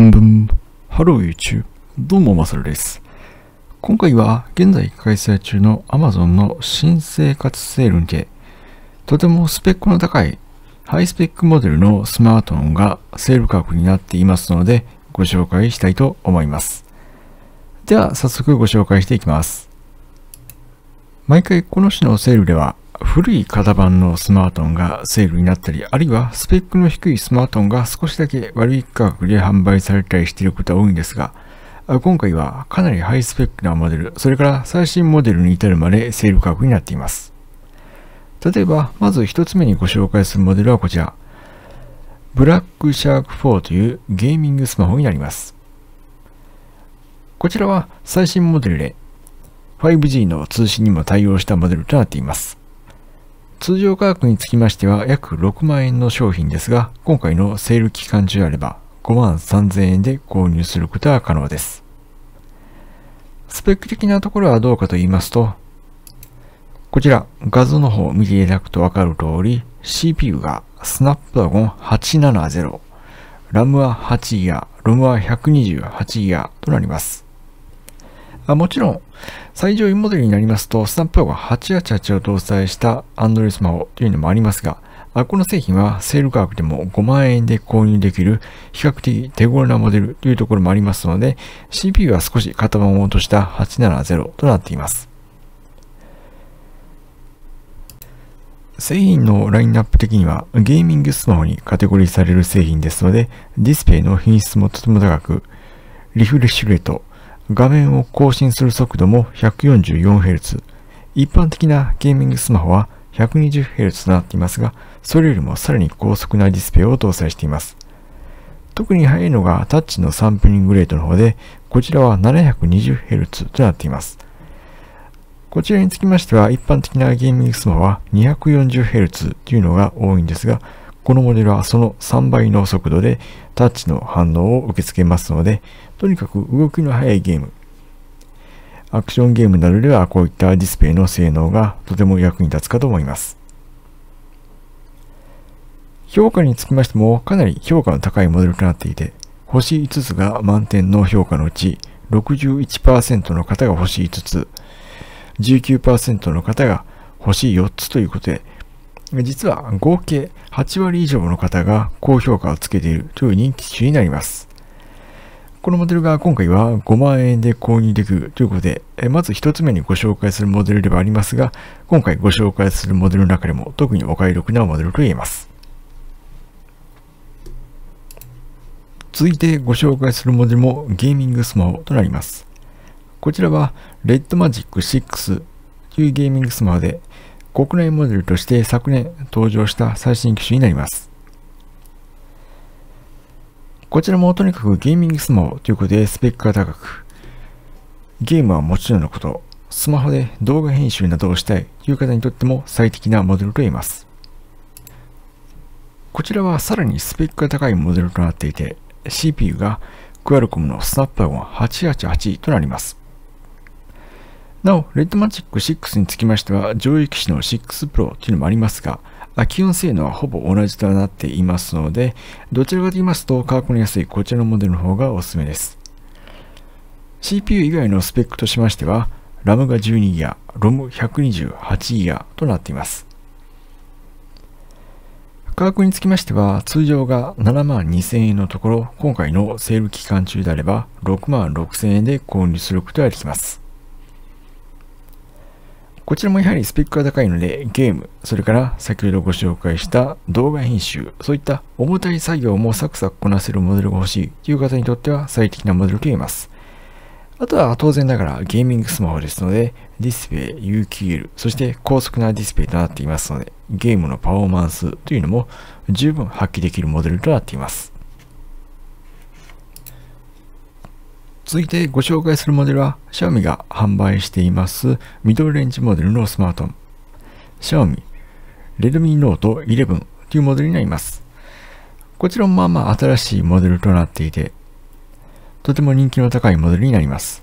ブンブン。ハロー YouTube。どうもマサルです。今回は現在開催中の Amazon の新生活セールにて、とてもスペックの高いハイスペックモデルのスマートフォンがセール価格になっていますのでご紹介したいと思います。では早速ご紹介していきます。毎回この種のセールでは古い型番のスマートフォンがセールになったり、あるいはスペックの低いスマートフォンが少しだけ悪い価格で販売されたりしていることは多いんですが、今回はかなりハイスペックなモデル、それから最新モデルに至るまでセール価格になっています。例えば、まず1つ目にご紹介するモデルはこちら。ブラックシャーク4というゲーミングスマホになります。こちらは最新モデルで 5G の通信にも対応したモデルとなっています。通常価格につきましては約6万円の商品ですが、今回のセール期間中あれば5万3000円で購入することは可能です。スペック的なところはどうかと言いますと、こちら画像の方を見ていただくとわかる通り、CPU がスナップドゴン870、RAM は8ギガ、ROM は128ギアとなります。あもちろん、最上位モデルになりますと、スタンプ用が888を搭載した Android スマホというのもありますが、この製品はセール価格でも5万円で購入できる比較的手頃なモデルというところもありますので CPU は少し型番を落とした870となっています製品のラインナップ的にはゲーミングスマホにカテゴリーされる製品ですのでディスプレイの品質もとても高くリフレッシュレート画面を更新する速度も 144Hz。一般的なゲーミングスマホは 120Hz となっていますが、それよりもさらに高速なディスプレイを搭載しています。特に速いのがタッチのサンプリングレートの方で、こちらは 720Hz となっています。こちらにつきましては、一般的なゲーミングスマホは 240Hz というのが多いんですが、このモデルはその3倍の速度でタッチの反応を受け付けますので、とにかく動きの速いゲーム、アクションゲームなどではこういったディスプレイの性能がとても役に立つかと思います。評価につきましてもかなり評価の高いモデルとなっていて、星5つが満点の評価のうち61%の方が星5つ、19%の方が星4つということで、実は合計8割以上の方が高評価をつけているという人気種になります。このモデルが今回は5万円で購入できるということで、まず一つ目にご紹介するモデルではありますが、今回ご紹介するモデルの中でも特にお買い得なモデルと言えます。続いてご紹介するモデルもゲーミングスマホとなります。こちらは RedMagic6 というゲーミングスマホで、国内モデルとして昨年登場した最新機種になります。こちらもとにかくゲーミングスマホということでスペックが高く、ゲームはもちろんのこと、スマホで動画編集などをしたいという方にとっても最適なモデルと言えます。こちらはさらにスペックが高いモデルとなっていて、CPU が Qualcomm の Snapdragon 888となります。なお、レッドマジック6につきましては、上位機種の6 Pro というのもありますが、気音性能はほぼ同じとなっていますので、どちらかと言いますと、価格の安いこちらのモデルの方がおすすめです。CPU 以外のスペックとしましては、RAM が 12GB、ROM128GB となっています。価格につきましては、通常が7万2000円のところ、今回のセール期間中であれば6万6000円で購入することができます。こちらもやはりスペックが高いので、ゲーム、それから先ほどご紹介した動画編集、そういった重たい作業もサクサクこなせるモデルが欲しいという方にとっては最適なモデルと言えます。あとは当然ながらゲーミングスマホですので、ディスプレイ、UQL、そして高速なディスプレイとなっていますので、ゲームのパフォーマンスというのも十分発揮できるモデルとなっています。続いてご紹介するモデルは、Xiaomi が販売していますミドルレンジモデルのスマートフォン。Xiaomi Redmi Note 11というモデルになります。こちらもまあまあ新しいモデルとなっていて、とても人気の高いモデルになります。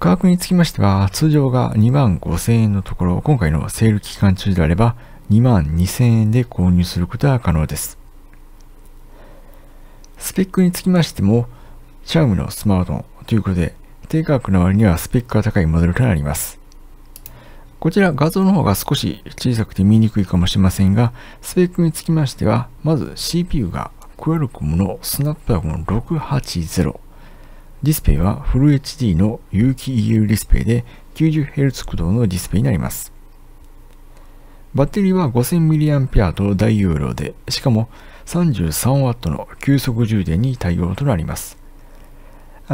価格につきましては、通常が2万5000円のところ、今回のセール期間中であれば、2万2000円で購入することが可能です。スペックにつきましても、チャームのスマートということで、低価格の割にはスペックが高いモデルとなります。こちら画像の方が少し小さくて見にくいかもしれませんが、スペックにつきましては、まず CPU が Qualcomm の Snapdragon 680。ディスプレイはフル HD の有機 EU ディスプレイで 90Hz 駆動のディスプレイになります。バッテリーは 5000mAh と大容量で、しかも 33W の急速充電に対応となります。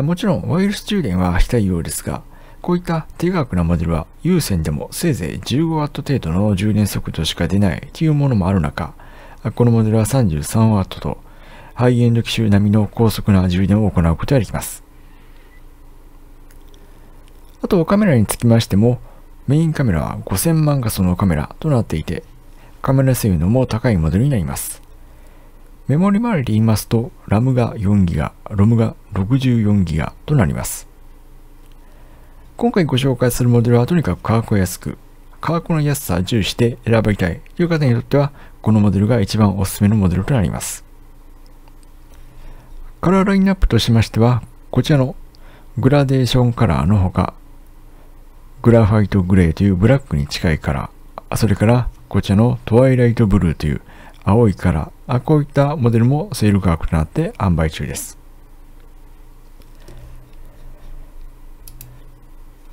もちろん、ワイルス充電はしたいようですが、こういった低額なモデルは有線でもせいぜい 15W 程度の充電速度しか出ないというものもある中、このモデルは 33W と肺炎機種並みの高速な充電を行うことができます。あとカメラにつきましても、メインカメラは5000万画素のカメラとなっていて、カメラ性能も高いモデルになります。メモリ周りで言いますと、RAM が 4GB、ROM が 64GB となります。今回ご紹介するモデルはとにかく価格が安く、価格の安さを重視して選ばれたいという方にとっては、このモデルが一番おすすめのモデルとなります。カラーラインナップとしましては、こちらのグラデーションカラーのほか、グラファイトグレーというブラックに近いカラー、それからこちらのトワイライトブルーという青いカラー、あこういったモデルもセール価格となって販売中です。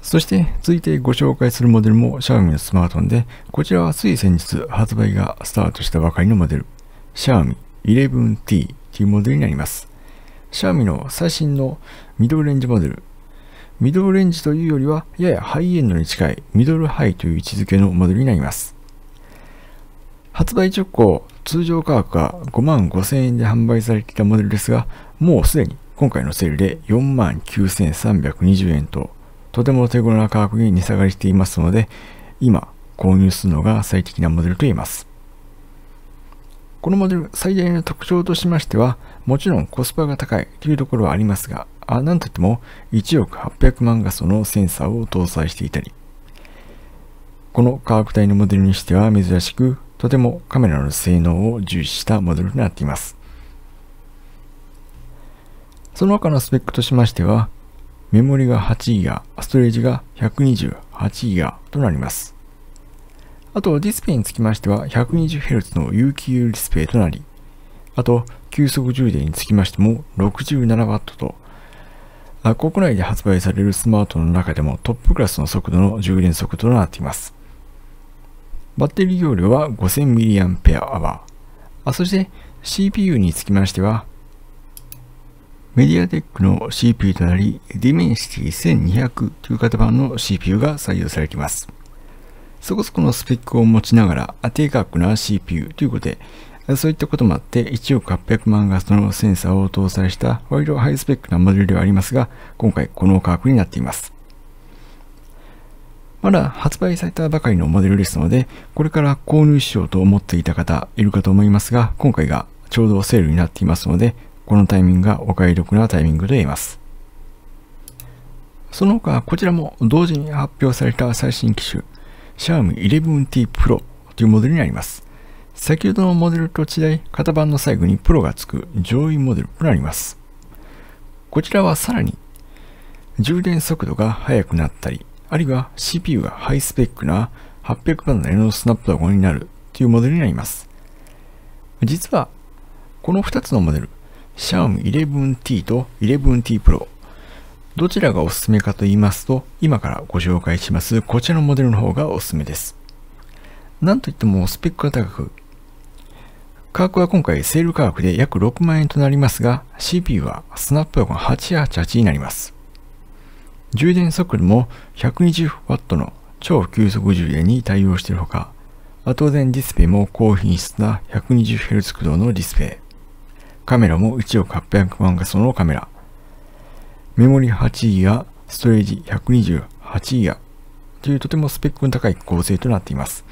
そして続いてご紹介するモデルもシャ a ミ i のスマートフォンで、こちらはつい先日発売がスタートしたばかりのモデル、Xiaomi 11T というモデルになります。シャ a ミ i の最新のミドルレンジモデル。ミドルレンジというよりは、ややハイエンドに近いミドルハイという位置づけのモデルになります。発売直後、通常価格が5万5000円で販売されていたモデルですが、もうすでに今回のセールで4万9320円と、とても手頃な価格に値下がりしていますので、今購入するのが最適なモデルと言えます。このモデル最大の特徴としましては、もちろんコスパが高いというところはありますが、あなんといっても1億800万画素のセンサーを搭載していたり、この価格帯のモデルにしては珍しくとてもカメラの性能を重視したモデルになっています。その他のスペックとしましては、メモリが 8GB、ストレージが 128GB となります。あと、ディスプレイにつきましては 120Hz の有機 u ディスプレイとなり、あと、急速充電につきましても 67W と、国内で発売されるスマートの中でもトップクラスの速度の充電速度となっています。バッテリー容量は 5000mAh。あそして CPU につきましては、メディアテックの CPU となり、Dimensity 1200という型番の CPU が採用されています。そこそこのスペックを持ちながら、低価格な CPU ということで、そういったこともあって1億800万画素のセンサーを搭載した割とハイスペックなモデルではありますが、今回この価格になっています。まだ発売されたばかりのモデルですので、これから購入しようと思っていた方いるかと思いますが、今回がちょうどセールになっていますので、このタイミングがお買い得なタイミングで言えます。その他、こちらも同時に発表された最新機種、Xiaomi 11T Pro というモデルになります。先ほどのモデルと違い、型番の最後にプロが付く上位モデルとなります。こちらはさらに、充電速度が速くなったり、あるいは CPU がハイスペックな800番の N のスナップドラゴンになるというモデルになります。実は、この2つのモデル、Xiaomi 11T と 11T Pro、どちらがおすすめかと言いますと、今からご紹介しますこちらのモデルの方がおすすめです。なんといってもスペックが高く、価格は今回セール価格で約6万円となりますが、CPU はスナップドラゴン888になります。充電速度も 120W の超急速充電に対応しているほか、当然ディスプレイも高品質な 120Hz 駆動のディスプレイ。カメラも1億800万画素のカメラ。メモリ 8GB、ストレージ 128GB というとてもスペックの高い構成となっています。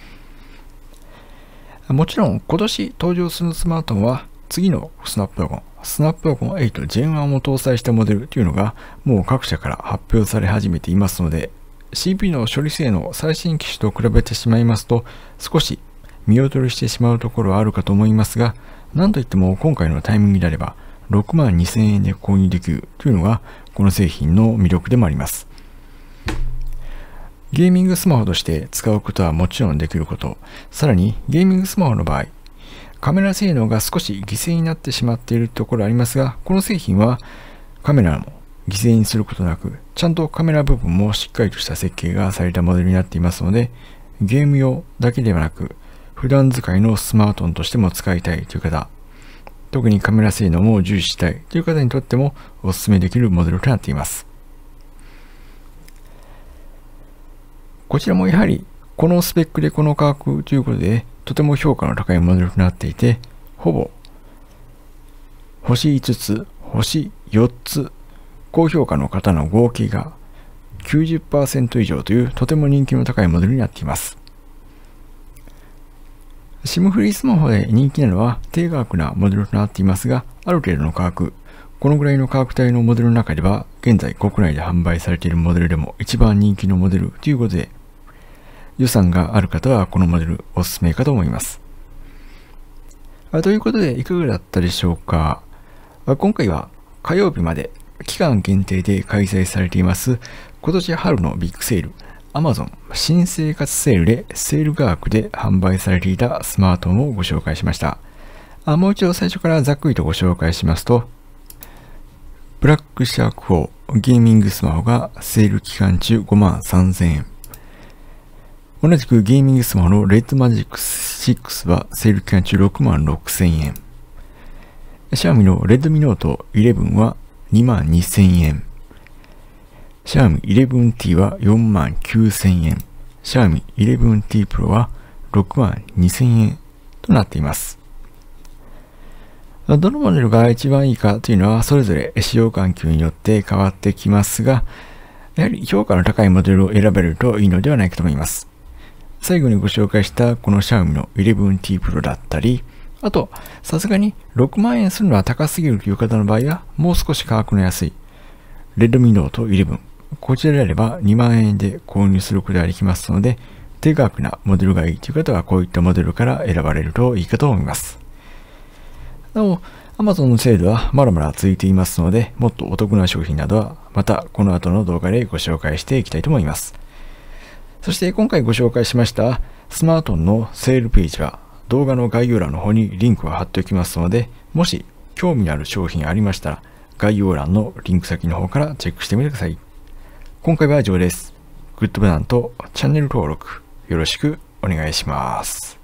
もちろん今年登場するスマートフォンは次のスナップドゴンスナップはゴン8 Gen1 を搭載したモデルというのがもう各社から発表され始めていますので CPU の処理性能最新機種と比べてしまいますと少し見劣りしてしまうところはあるかと思いますが何といっても今回のタイミングであれば6万2000円で購入できるというのがこの製品の魅力でもありますゲーミングスマホとして使うことはもちろんできることさらにゲーミングスマホの場合カメラ性能が少し犠牲になってしまっているところありますが、この製品はカメラも犠牲にすることなく、ちゃんとカメラ部分もしっかりとした設計がされたモデルになっていますので、ゲーム用だけではなく、普段使いのスマートフォンとしても使いたいという方、特にカメラ性能も重視したいという方にとってもお勧めできるモデルとなっています。こちらもやはりこのスペックでこの価格ということでとても評価の高いモデルとなっていて、ほぼ星5つ、星4つ、高評価の方の合計が90%以上というとても人気の高いモデルになっています。SIM フリースマホで人気なのは低価格なモデルとなっていますが、ある程度の価格、このぐらいの価格帯のモデルの中では、現在国内で販売されているモデルでも一番人気のモデルということで、予算がある方はこのモデルおすすめかと思います。あということでいかがだったでしょうか今回は火曜日まで期間限定で開催されています今年春のビッグセール Amazon 新生活セールでセール価格で販売されていたスマートフォンをご紹介しました。あもう一度最初からざっくりとご紹介しますと、ブラックシャーク4ゲーミングスマホがセール期間中5万3000円。同じくゲーミングスマホのレッドマジック6はセール期間中6万6000円。シャーミのレッドミノート11は2万2000円。シャーミ 11T は4万9000円。シャーミ 11T Pro は6万2000円となっています。どのモデルが一番いいかというのはそれぞれ使用環境によって変わってきますが、やはり評価の高いモデルを選べるといいのではないかと思います。最後にご紹介したこのシャウミの 11T Pro だったり、あと、さすがに6万円するのは高すぎるという方の場合は、もう少し価格の安い、Redmi Note 11。こちらであれば2万円で購入することができますので、低価格なモデルがいいという方は、こういったモデルから選ばれるといいかと思います。なお、Amazon の制度はまだまだ続いていますので、もっとお得な商品などは、またこの後の動画でご紹介していきたいと思います。そして今回ご紹介しましたスマートンのセールページは動画の概要欄の方にリンクを貼っておきますので、もし興味のある商品ありましたら、概要欄のリンク先の方からチェックしてみてください。今回は以上です。グッドボタンとチャンネル登録よろしくお願いします。